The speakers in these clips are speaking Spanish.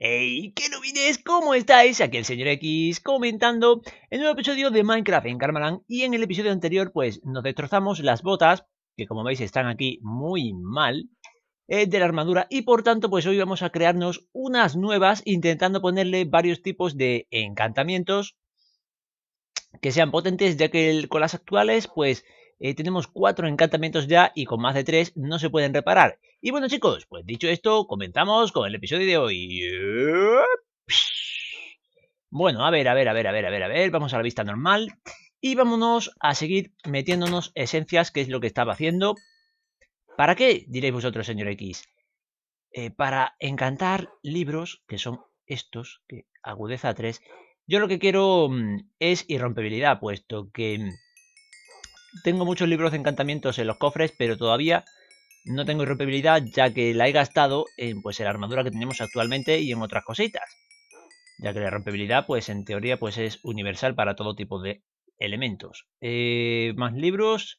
¡Hey! ¿Qué vienes? ¿Cómo estáis? Aquí el señor X comentando el nuevo episodio de Minecraft en Karmaland y en el episodio anterior pues nos destrozamos las botas, que como veis están aquí muy mal, eh, de la armadura y por tanto pues hoy vamos a crearnos unas nuevas intentando ponerle varios tipos de encantamientos que sean potentes ya que con las actuales pues eh, tenemos cuatro encantamientos ya y con más de tres no se pueden reparar. Y bueno chicos, pues dicho esto, comenzamos con el episodio de hoy. Bueno, a ver, a ver, a ver, a ver, a ver, a ver, vamos a la vista normal y vámonos a seguir metiéndonos esencias, que es lo que estaba haciendo. ¿Para qué? Diréis vosotros, señor X. Eh, para encantar libros, que son estos, que agudeza 3. Yo lo que quiero mm, es irrompibilidad, puesto que mm, tengo muchos libros de encantamientos en los cofres, pero todavía no tengo irrompibilidad ya que la he gastado en, pues, la armadura que tenemos actualmente y en otras cositas. Ya que la rompibilidad, pues en teoría, pues es universal para todo tipo de elementos. Eh, más libros.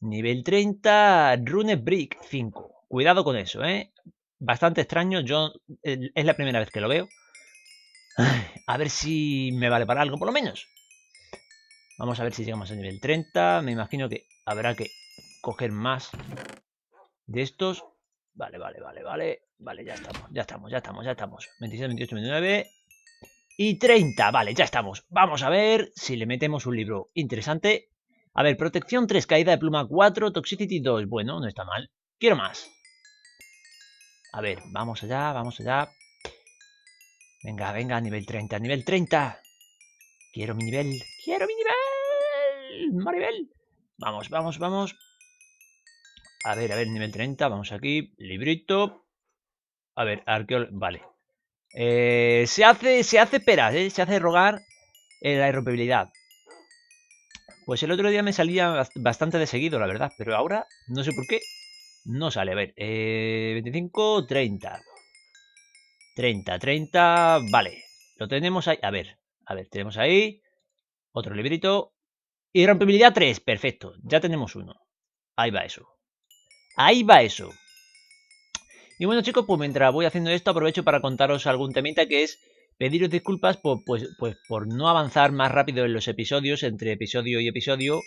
Nivel 30, Rune Brick 5. Cuidado con eso, ¿eh? Bastante extraño, yo eh, es la primera vez que lo veo. a ver si me vale para algo, por lo menos. Vamos a ver si llegamos al nivel 30. Me imagino que habrá que coger más de estos. Vale, vale, vale, vale. Vale, ya estamos, ya estamos, ya estamos, ya estamos. 26, 28, 29 y 30. Vale, ya estamos. Vamos a ver si le metemos un libro interesante. A ver, protección 3, caída de pluma 4, toxicity 2. Bueno, no está mal. Quiero más. A ver, vamos allá, vamos allá. Venga, venga, nivel 30, nivel 30. Quiero mi nivel, quiero mi nivel. Maribel, Vamos, vamos, vamos. A ver, a ver, nivel 30, vamos aquí, librito. A ver, arqueol, vale. Eh, se hace, se hace pera, ¿eh? se hace rogar eh, la irrompibilidad. Pues el otro día me salía bastante de seguido, la verdad, pero ahora no sé por qué no sale. A ver, eh, 25, 30. 30, 30, vale. Lo tenemos ahí, a ver, a ver, tenemos ahí otro librito, y rompibilidad 3, perfecto, ya tenemos uno. Ahí va eso. Ahí va eso. Y bueno chicos, pues mientras voy haciendo esto aprovecho para contaros algún temita que es pediros disculpas por, pues, pues, por no avanzar más rápido en los episodios, entre episodio y episodio,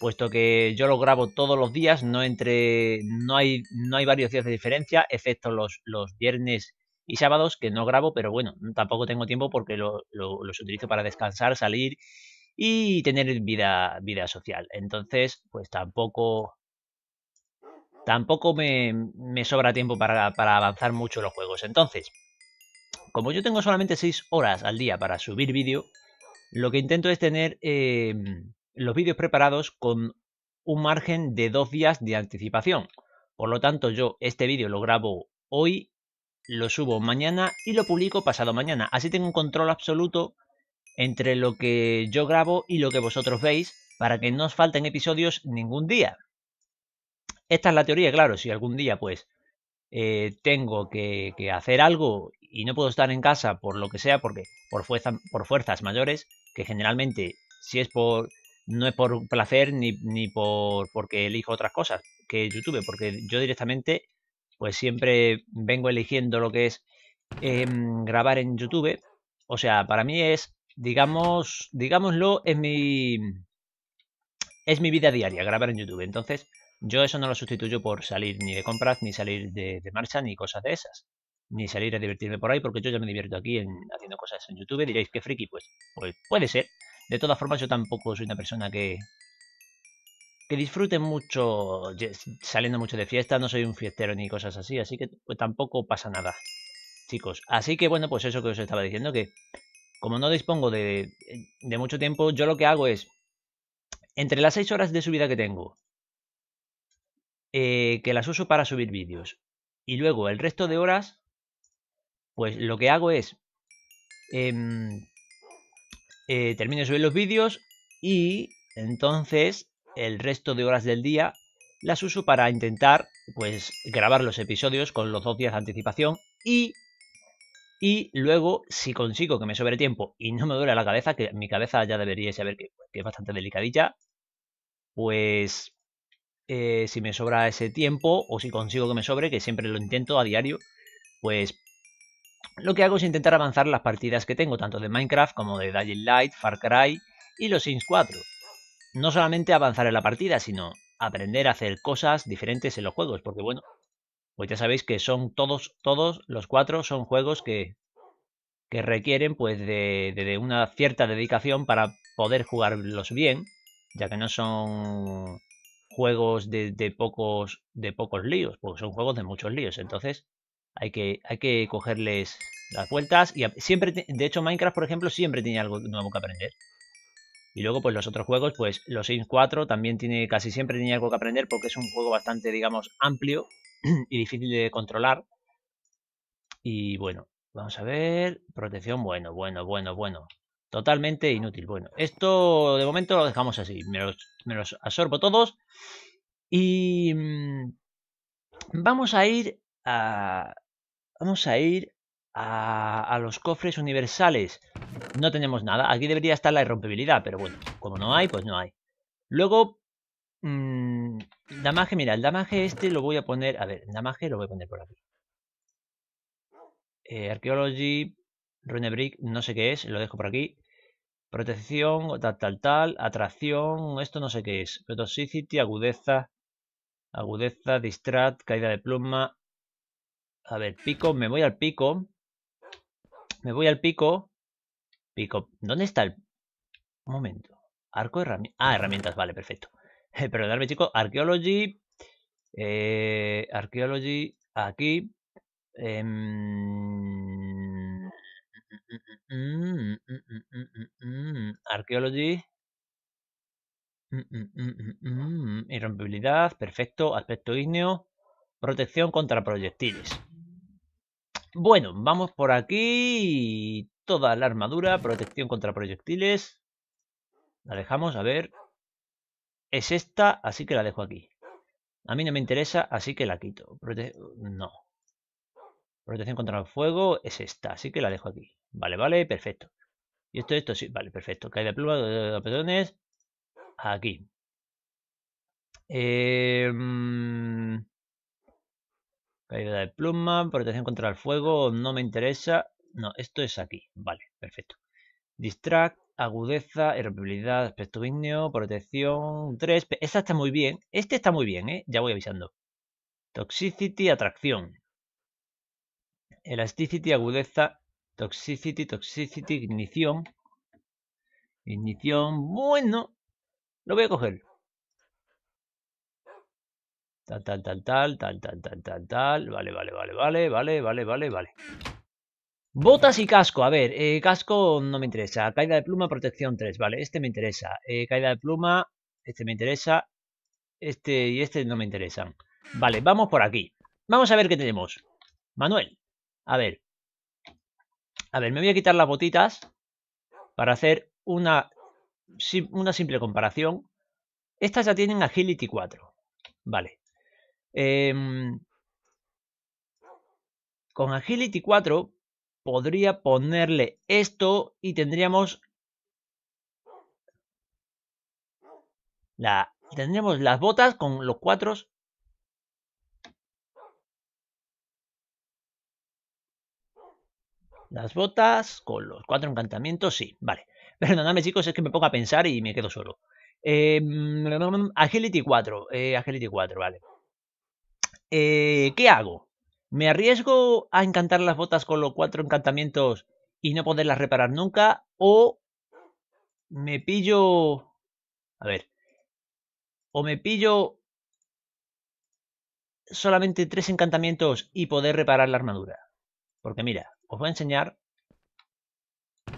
puesto que yo lo grabo todos los días, no entre no hay, no hay varios días de diferencia, excepto los, los viernes y sábados que no grabo, pero bueno, tampoco tengo tiempo porque lo, lo, los utilizo para descansar, salir y tener vida, vida social. Entonces, pues tampoco, tampoco me, sobra tiempo para, avanzar mucho los juegos. Entonces, como yo tengo solamente 6 horas al día para subir vídeo, lo que intento es tener em, los vídeos preparados con un margen de 2 días de anticipación. Por lo tanto, yo este vídeo lo grabo hoy, lo subo mañana y lo publico pasado mañana. Así tengo un control absoluto entre lo que yo grabo y lo que vosotros veis para que no os falten episodios ningún día. Esta es la teoría, claro, si algún día pues eh, tengo que, hacer algo y no puedo estar en casa por lo que sea, porque por, fuerza, por fuerzas mayores, que generalmente si es por no es por placer ni, ni por porque elijo otras cosas que YouTube, porque yo directamente pues siempre vengo eligiendo lo que es em, grabar en YouTube. O sea, para mí es digamos, digámoslo, es mi, es mi vida diaria grabar en YouTube. Entonces, yo eso no lo sustituyo por salir ni de compras, ni salir de, marcha, ni cosas de esas. Ni salir a divertirme por ahí, porque yo ya me divierto aquí en, haciendo cosas en YouTube. Diréis que friki, pues, pues puede ser. De todas formas, yo tampoco soy una persona que, que disfrute mucho saliendo mucho de fiesta. No soy un fiestero ni cosas así, así que pues, tampoco pasa nada, chicos. Así que bueno, pues eso que os estaba diciendo, que como no dispongo de, de mucho tiempo, yo lo que hago es, entre las 6 horas de subida que tengo, eh, que las uso para subir vídeos, y luego el resto de horas, pues lo que hago es, em, eh, termino de subir los vídeos y entonces el resto de horas del día las uso para intentar pues grabar los episodios con los dos días de anticipación y y luego, si consigo que me sobre tiempo y no me duele la cabeza, que mi cabeza ya debería saber que, es bastante delicadilla, pues eh, si me sobra ese tiempo o si consigo que me sobre, que siempre lo intento a diario, pues lo que hago es intentar avanzar las partidas que tengo, tanto de Minecraft como de Dying Light, Far Cry y los Sims 4. No solamente avanzar en la partida, sino aprender a hacer cosas diferentes en los juegos, porque bueno, pues ya sabéis que son todos, todos los cuatro son juegos que, que requieren pues de, de, una cierta dedicación para poder jugarlos bien, ya que no son juegos de, de, pocos de pocos líos, porque son juegos de muchos líos, entonces hay que, hay que cogerles las vueltas y siempre, de hecho Minecraft por ejemplo siempre tiene algo nuevo que aprender. Y luego pues los otros juegos, pues los Sims 4 también tiene casi siempre tiene algo que aprender porque es un juego bastante digamos amplio y difícil de controlar. Y bueno, vamos a ver. Protección, bueno, bueno, bueno, bueno. Totalmente inútil. Bueno, esto de momento lo dejamos así. Me los, absorbo todos. Y mm, vamos a ir a... Vamos a ir a, a, los cofres universales. No tenemos nada. Aquí debería estar la irrompibilidad, pero bueno, como no hay, pues no hay. Luego, Mmm damaje, mira, el damaje este lo voy a poner. A ver, el damaje lo voy a poner por aquí. Eh, Runebrick, no sé qué es, lo dejo por aquí. Protección, tal, tal, tal. Atracción, esto no sé qué es. Toxicity, agudeza. Agudeza, distrat, caída de pluma. A ver, pico, me voy al pico. Me voy al pico. Pico, ¿dónde está el...? Un momento. Arco, herramientas. Ah, herramientas, vale, perfecto. perdón chicos, Archaeology. Eh, aquí. Em, arqueología Irrompibilidad, perfecto. Aspecto ígneo. Protección contra proyectiles. Bueno, vamos por aquí. Toda la armadura, protección contra proyectiles. La dejamos, a ver es esta, así que la dejo aquí. A mí no me interesa, así que la quito. no. Protección contra el fuego es esta, así que la dejo aquí. Vale, vale, perfecto. Y esto, esto, sí, vale, perfecto. Caída de pluma, de pedones. Aquí. Em, caída de pluma, protección contra el fuego, no me interesa. No, esto es aquí. Vale, perfecto. Distract, agudeza, erupibilidad, aspecto ígneo, protección, 3. Esa está muy bien. Este está muy bien, ¿eh? Ya voy avisando. Toxicity, atracción. Elasticity, agudeza, toxicity, toxicity, ignición. Ignición, bueno. Lo voy a coger. Tal, tal, tal, tal, tal, tal, tal, tal, tal. Vale, vale, vale, vale, vale, vale, vale, vale. Botas y casco, a ver, eh, casco no me interesa. Caída de pluma, protección 3, vale, este me interesa. Eh, caída de pluma, este me interesa. Este y este no me interesan. Vale, vamos por aquí. Vamos a ver qué tenemos. Manuel, a ver. A ver, me voy a quitar las botitas para hacer una, una simple comparación. Estas ya tienen Agility 4. Vale. Em, con Agility 4 podría ponerle esto y tendríamos la tendríamos las botas con los cuatro las botas con los cuatro encantamientos sí vale Perdóname chicos es que me pongo a pensar y me quedo solo eh, mm, agility 4 eh, agility 4 vale eh, ¿qué hago? ¿Me arriesgo a encantar las botas con los cuatro encantamientos y no poderlas reparar nunca? ¿O me pillo... A ver. ¿O me pillo solamente tres encantamientos y poder reparar la armadura? Porque mira, os voy a enseñar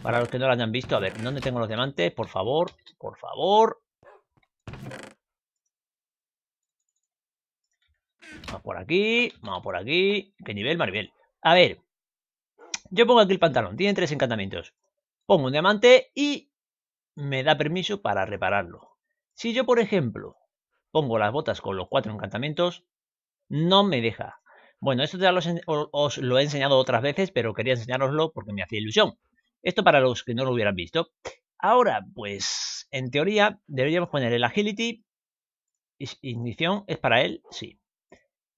para los que no lo hayan visto, a ver, ¿dónde tengo los diamantes? Por favor, por favor. por aquí, vamos por aquí. ¿Qué nivel, Maribel? A ver, yo pongo aquí el pantalón, tiene tres encantamientos. Pongo un diamante y me da permiso para repararlo. Si yo, por ejemplo, pongo las botas con los cuatro encantamientos, no me deja. Bueno, esto ya os lo he enseñado otras veces, pero quería enseñároslo porque me hacía ilusión. Esto para los que no lo hubieran visto. Ahora, pues, en teoría, deberíamos poner el agility. Ignición es para él, sí.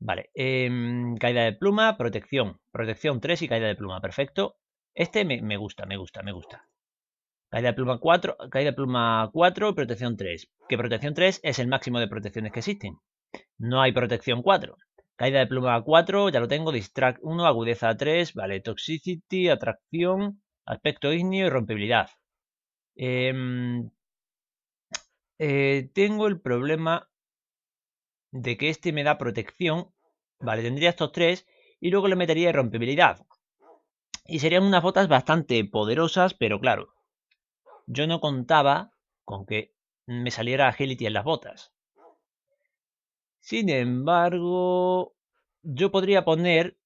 Vale, em, caída de pluma, protección. Protección 3 y caída de pluma, perfecto. Este me, gusta, me gusta, me gusta. Caída de pluma 4, caída de pluma 4 protección 3. Que protección 3 es el máximo de protecciones que existen. No hay protección 4. Caída de pluma 4, ya lo tengo, distract 1, agudeza 3, vale, toxicity, atracción, aspecto ígneo y rompibilidad. Em, eh, tengo el problema de que este me da protección. Vale, tendría estos tres y luego le metería irrompibilidad. Y serían unas botas bastante poderosas, pero claro, yo no contaba con que me saliera agility en las botas. Sin embargo, yo podría poner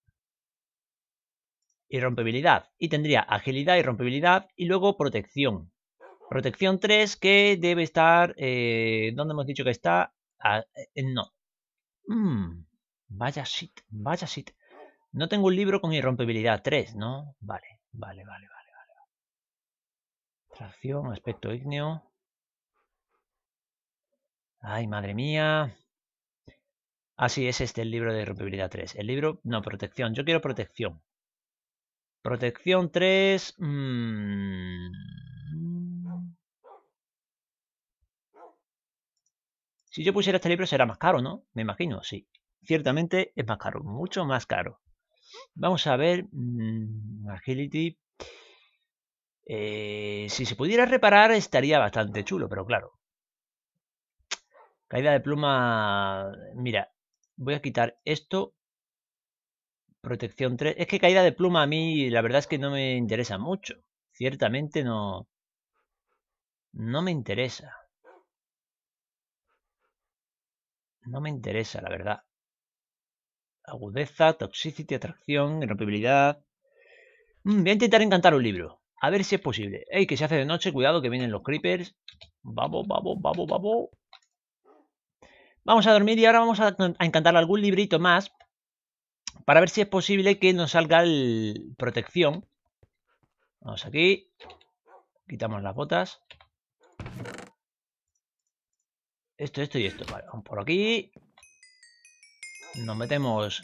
irrompibilidad y tendría agilidad y rompibilidad y luego protección. Protección 3 que debe estar... Eh, ¿Dónde hemos dicho que está? Ah, eh, no, Mmm, vaya shit, vaya shit. No tengo un libro con irrompibilidad 3, ¿no? Vale, vale, vale, vale, vale. Tracción, aspecto ígneo. Ay, madre mía. Así ah, es este el libro de irrompibilidad 3. El libro, no, protección. Yo quiero protección. Protección 3. Mmm... Si yo pusiera este libro será más caro, ¿no? Me imagino, sí. Ciertamente es más caro, mucho más caro. Vamos a ver, mm, Agility. Eh, si se pudiera reparar estaría bastante chulo, pero claro. Caída de pluma... Mira, voy a quitar esto. Protección 3. Es que caída de pluma a mí la verdad es que no me interesa mucho. Ciertamente no... No me interesa. No me interesa, la verdad. Agudeza, toxicity, atracción, irrompibilidad. Mm, voy a intentar encantar un libro. A ver si es posible. Ey, que se hace de noche, cuidado que vienen los creepers. Vamos, vamos, vamos, vamos. Vamos a dormir y ahora vamos a, encantar algún librito más para ver si es posible que nos salga el protección. Vamos aquí. Quitamos las botas. Esto, esto y esto. Vale, vamos por aquí. Nos metemos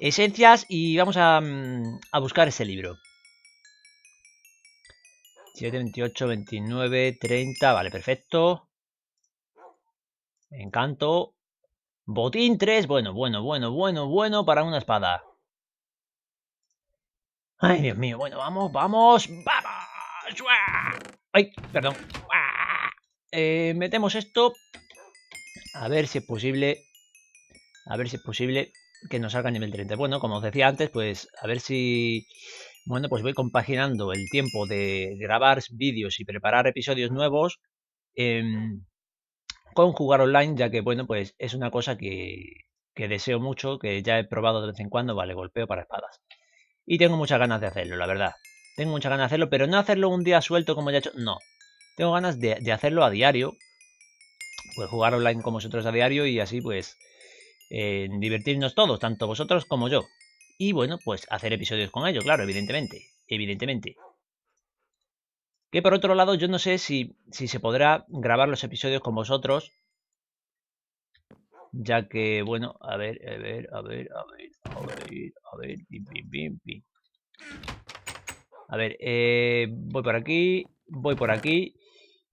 esencias y vamos a, mm, buscar ese libro. 7, 28, 29, 30. Vale, perfecto. Encanto. Botín 3. Bueno, bueno, bueno, bueno, bueno para una espada. Ay, Dios mío. Bueno, vamos, vamos, vamos. Ay, perdón. Eh, metemos esto. A ver si es posible. A ver si es posible que nos salga nivel 30. Bueno, como os decía antes, pues a ver si... Bueno, pues voy compaginando el tiempo de grabar vídeos y preparar episodios nuevos em, con jugar online, ya que, bueno, pues es una cosa que, que deseo mucho, que ya he probado de vez en cuando, vale, golpeo para espadas. Y tengo muchas ganas de hacerlo, la verdad. Tengo muchas ganas de hacerlo, pero no hacerlo un día suelto como ya he hecho, no. Tengo ganas de hacerlo a diario, pues, jugar online con vosotros a diario y así pues eh, divertirnos todos, tanto vosotros como yo. Y bueno, pues hacer episodios con ellos, claro, evidentemente, evidentemente. Que por otro lado, yo no sé si, si se podrá grabar los episodios con vosotros. Ya que, bueno, a ver, a ver, a ver, a ver, a ver, a ver, pim, pim, pim, pim. A ver, eh, voy por aquí, voy por aquí.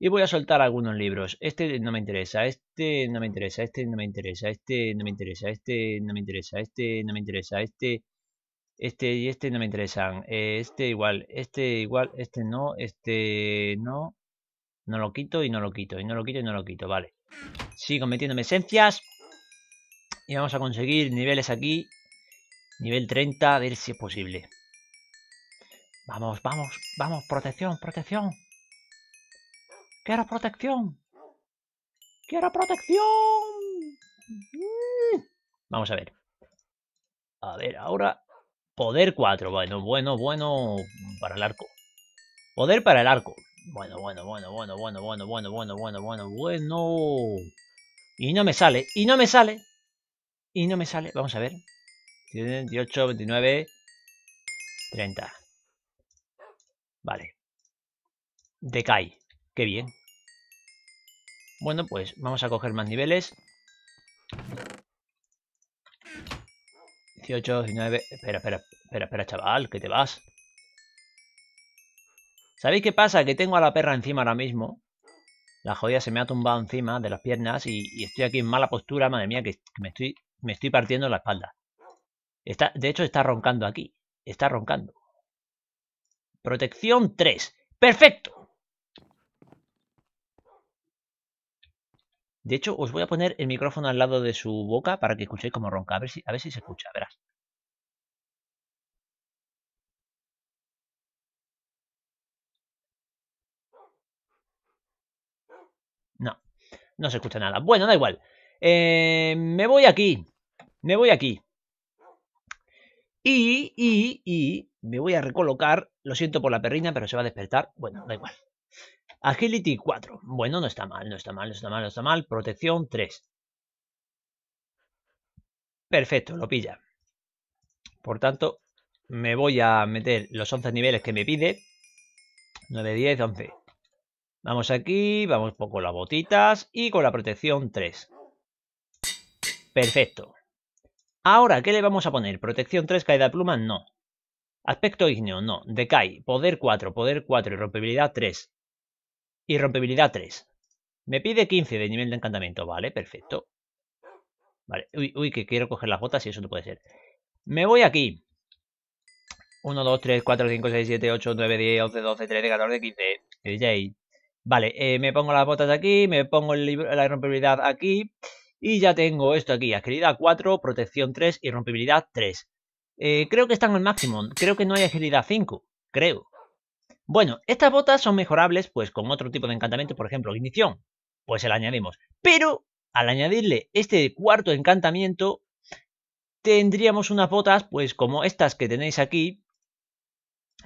Y voy a soltar algunos libros. Este no me interesa, este no me interesa, este no me interesa, este no me interesa, este no me interesa, este no me interesa, este, este y este no me interesan. Eh, este igual, este igual, este no, este no. No lo quito y no lo quito, y no lo quito y no lo quito, vale. Sigo metiéndome esencias. Y vamos a conseguir niveles aquí. Nivel 30, a ver si es posible. Vamos, vamos, vamos, protección, protección. ¡Quiero protección! ¡Quiero protección! Mm. Vamos a ver. A ver, ahora... Poder 4. Bueno, bueno, bueno... Para el arco. Poder para el arco. Bueno, bueno, bueno, bueno, bueno, bueno, bueno, bueno, bueno, bueno, bueno. Y no me sale, y no me sale. Y no me sale. Vamos a ver. 18, 29, 30. Vale. Decay. Qué bien. Bueno, pues vamos a coger más niveles. 18, 19... Espera, espera, espera, espera, chaval, que te vas. ¿Sabéis qué pasa? Que tengo a la perra encima ahora mismo. La jodida se me ha tumbado encima de las piernas y, estoy aquí en mala postura. Madre mía, que, me, estoy, me estoy partiendo la espalda. Está, de hecho, está roncando aquí. Está roncando. Protección 3. ¡Perfecto! De hecho, os voy a poner el micrófono al lado de su boca para que escuchéis cómo ronca. A ver si, a ver se escucha, verás. No, no se escucha nada. Bueno, da igual. Eh, me voy aquí. Me voy aquí. Y, y, y me voy a recolocar. Lo siento por la perrina, pero se va a despertar. Bueno, da igual. Agility 4. Bueno, no está mal, no está mal, no está mal, no está mal. Protección 3. Perfecto, lo pilla. Por tanto, me voy a meter los 11 niveles que me pide. 9, 10, 11. Vamos aquí, vamos con las botitas y con la protección 3. Perfecto. Ahora, ¿qué le vamos a poner? Protección 3, caída de pluma, no. Aspecto ígneo, no. Decay, poder 4, poder 4 y rompibilidad 3. Irrompibilidad 3. Me pide 15 de nivel de encantamiento. Vale, perfecto. Vale, uy, uy, que quiero coger las botas y eso no puede ser. Me voy aquí. 1, 2, 3, 4, 5, 6, 7, 8, 9, 10, 11, 12, 13, 14, 15, Vale, eh, me pongo las botas aquí, me pongo el libro, la irrompibilidad aquí. Y ya tengo esto aquí, agilidad 4, protección 3 y rompibilidad 3. Eh, creo que están al máximo, creo que no hay agilidad 5, creo. Bueno, estas botas son mejorables pues con otro tipo de encantamiento, por ejemplo, ignición, pues se la añadimos. Pero al añadirle este cuarto encantamiento, tendríamos unas botas pues como estas que tenéis aquí,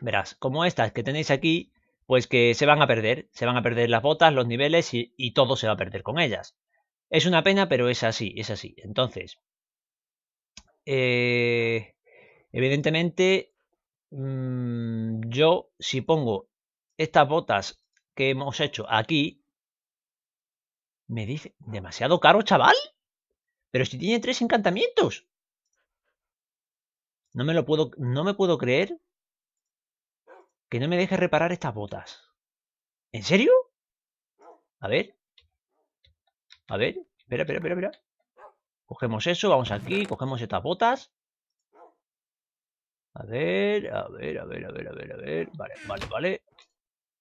verás, como estas que tenéis aquí, pues que se van a perder, se van a perder las botas, los niveles y, todo se va a perder con ellas. Es una pena, pero es así, es así. Entonces, eh, evidentemente Mm, yo si pongo estas botas que hemos hecho aquí, me dice, demasiado caro, chaval. Pero si tiene tres encantamientos. No me lo puedo, no me puedo creer que no me deje reparar estas botas. ¿En serio? A ver. A ver. Espera, espera, espera, espera. Cogemos eso, vamos aquí, cogemos estas botas. A ver, a ver, a ver, a ver, a ver, a ver. Vale, vale, vale.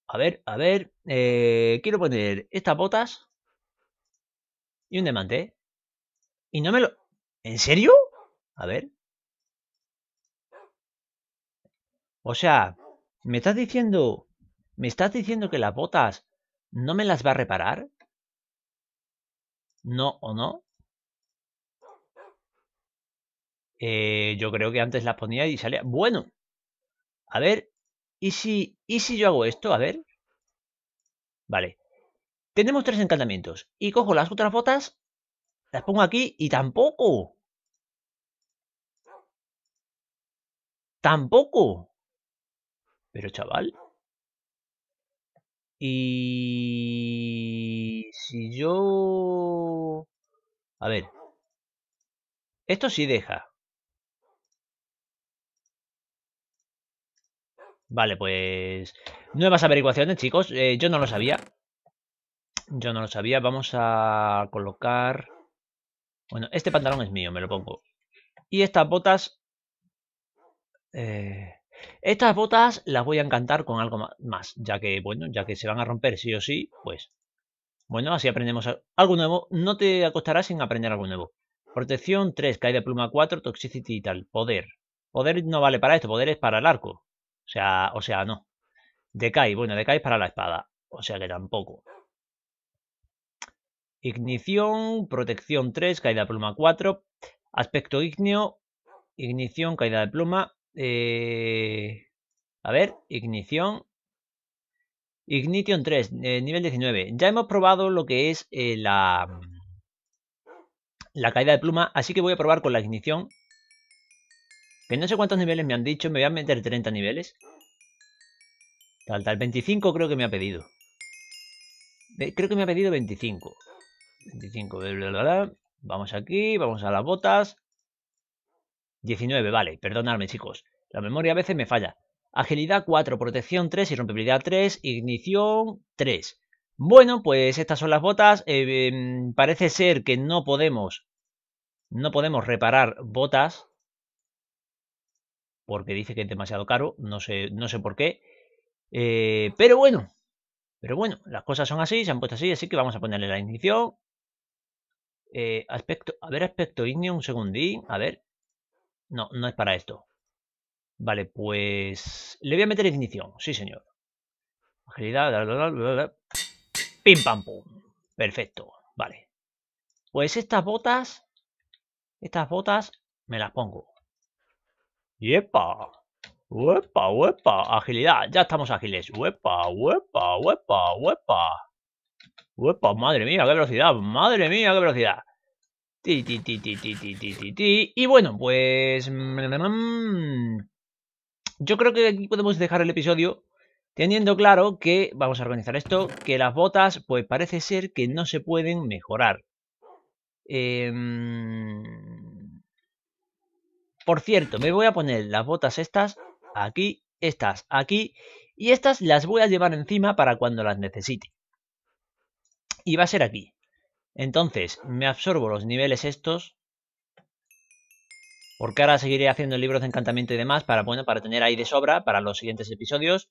A ver, a ver. Eh, quiero poner estas botas. Y un diamante. Y no me lo... ¿En serio? A ver. O sea, ¿me estás diciendo... ¿Me estás diciendo que las botas no me las va a reparar? ¿No o no? Eh, yo creo que antes las ponía y salía. Bueno, a ver, ¿y si, ¿y si yo hago esto? A ver. Vale. Tenemos tres encantamientos. Y cojo las otras botas, las pongo aquí y tampoco. Tampoco. Pero chaval. Y... Si yo... A ver. Esto sí deja. Vale, pues nuevas averiguaciones, chicos. Eh, yo no lo sabía. Yo no lo sabía. Vamos a colocar... Bueno, este pantalón es mío, me lo pongo. Y estas botas... Eh, estas botas las voy a encantar con algo más, ya que, bueno, ya que se van a romper sí o sí, pues... Bueno, así aprendemos algo nuevo. No te acostarás sin aprender algo nuevo. Protección 3, caída de pluma 4, toxicity y tal. Poder. Poder no vale para esto, poder es para el arco. O sea, o sea, no. Decae, bueno, decay para la espada. O sea que tampoco. Ignición, protección 3, caída de pluma 4. Aspecto ignio, ignición, caída de pluma. Eh, a ver, ignición. Ignition 3, eh, nivel 19. Ya hemos probado lo que es eh, la, la caída de pluma, así que voy a probar con la ignición no sé cuántos niveles me han dicho, me voy a meter 30 niveles. Tal, tal, 25 creo que me ha pedido. Creo que me ha pedido 25. 25, bla, bla, bla. Vamos aquí, vamos a las botas. 19, vale, perdonadme chicos. La memoria a veces me falla. Agilidad 4, protección 3, irrompibilidad 3, ignición 3. Bueno, pues estas son las botas. Eh, em, parece ser que no podemos, no podemos reparar botas porque dice que es demasiado caro, no sé, no sé por qué. Eh, pero bueno, pero bueno, las cosas son así, se han puesto así, así que vamos a ponerle la ignición. Eh, aspecto, a ver, aspecto ignio, un segundín, a ver. No, no es para esto. Vale, pues le voy a meter ignición, sí señor. Agilidad, pim pam pum. Perfecto, vale. Pues estas botas, estas botas me las pongo. ¡Yepa! ¡Huepa, huepa! Agilidad, ya estamos ágiles. ¡Huepa, huepa, huepa, huepa! ¡Huepa, madre mía, qué velocidad! ¡Madre mía, qué velocidad! ti, ti, ti, ti, ti, ti, ti. Y bueno, pues... Mm, yo creo que aquí podemos dejar el episodio teniendo claro que, vamos a organizar esto, que las botas, pues parece ser que no se pueden mejorar. Eh por cierto, me voy a poner las botas estas, aquí, estas, aquí, y estas las voy a llevar encima para cuando las necesite. Y va a ser aquí. Entonces, me absorbo los niveles estos. Porque ahora seguiré haciendo libros de encantamiento y demás para, para tener ahí de sobra para los siguientes episodios.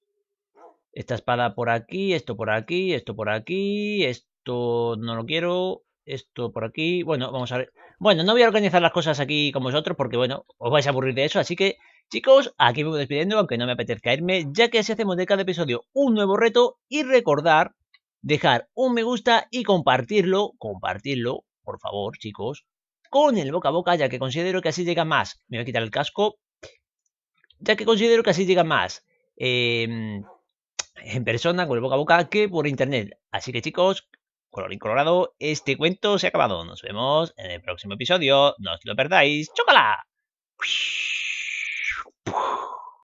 Esta espada por aquí, esto por aquí, esto por aquí, esto no lo quiero, esto por aquí. Bueno, vamos a ver. Bueno, no voy a organizar las cosas aquí con vosotros porque, bueno, os vais a aburrir de eso, así que, chicos, aquí me voy despidiendo, aunque no me apetezca irme, ya que así hacemos de cada episodio un nuevo reto y recordar dejar un me gusta y compartirlo, compartirlo, por favor, chicos, con el boca a boca, ya que considero que así llega más. Me voy a quitar el casco, ya que considero que así llega más em, en persona, con el boca a boca, que por internet. Así que, chicos, Colorín colorado, este cuento se ha acabado. Nos vemos en el próximo episodio. No os lo perdáis. ¡Chócala!